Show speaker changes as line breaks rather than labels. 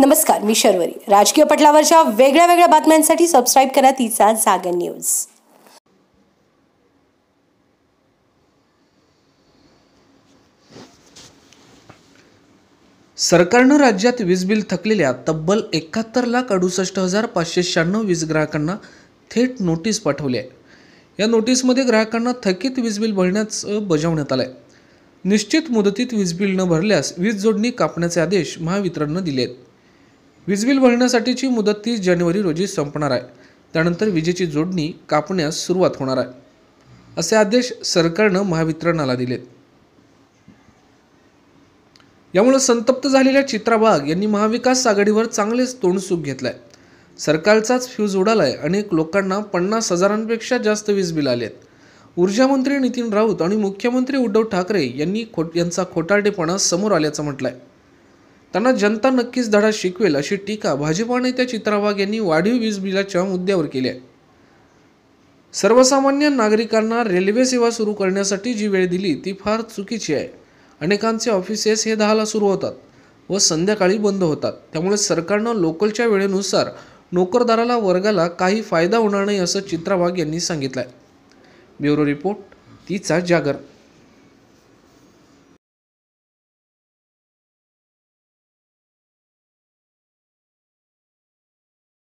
नमस्कार मी शर्वरी राजकीय पटलावरच्या वेगळ्या वेगळ्या बातम्यांसाठी सबस्क्राईब करा तिचा जागर न्यूज सरकारनं राज्यात वीज बिल थकलेल्या तब्बल एकाहत्तर लाख अडुसष्ट हजार पाचशे शहाण्णव वीज ग्राहकांना थेट नोटीस पाठवली आहे या नोटीसमध्ये ग्राहकांना थकीत वीज बिल भरण्याचं बजावण्यात आलं आहे निश्चित मुदतीत वीज बिल न भरल्यास वीज जोडणी कापण्याचे आदेश महावितरणनं दिले आहेत वीज बिल भरण्यासाठीची मुदत तीस जानेवारी रोजी संपणार आहे त्यानंतर विजेची जोडणी कापण्यास सुरुवात होणार आहे असे आदेश सरकारनं महावितरणाला दिलेत यामुळे संतप्त झालेल्या चित्रा यांनी महाविकास आघाडीवर चांगलेच तोंडसुख घेतलाय सरकारचाच फ्यूज उडालाय अनेक लोकांना पन्नास हजारांपेक्षा जास्त वीज बिल आलेत ऊर्जामंत्री नितीन राऊत आणि मुख्यमंत्री उद्धव ठाकरे यांनी खो यांचा खोटारडेपणा समोर आल्याचं म्हटलंय त्यांना जनता नक्कीच धडा शिकवेल अशी टीका भाजपा नेत्या चित्रावाग यांनी वाढीव वीज बिलाच्या मुद्द्यावर केली आहे सर्वसामान्य नागरिकांना रेल्वे सेवा सुरू करण्यासाठी जी वेळ दिली ती फार चुकीची आहे अनेकांचे ऑफिसेस हे दहाला सुरू होतात व संध्याकाळी बंद होतात त्यामुळे सरकारनं लोकलच्या वेळेनुसार नोकरदाराला वर्गाला काही फायदा होणार नाही असं चित्रावाग यांनी सांगितलं आहे ब्युरो रिपोर्ट तिचा जागर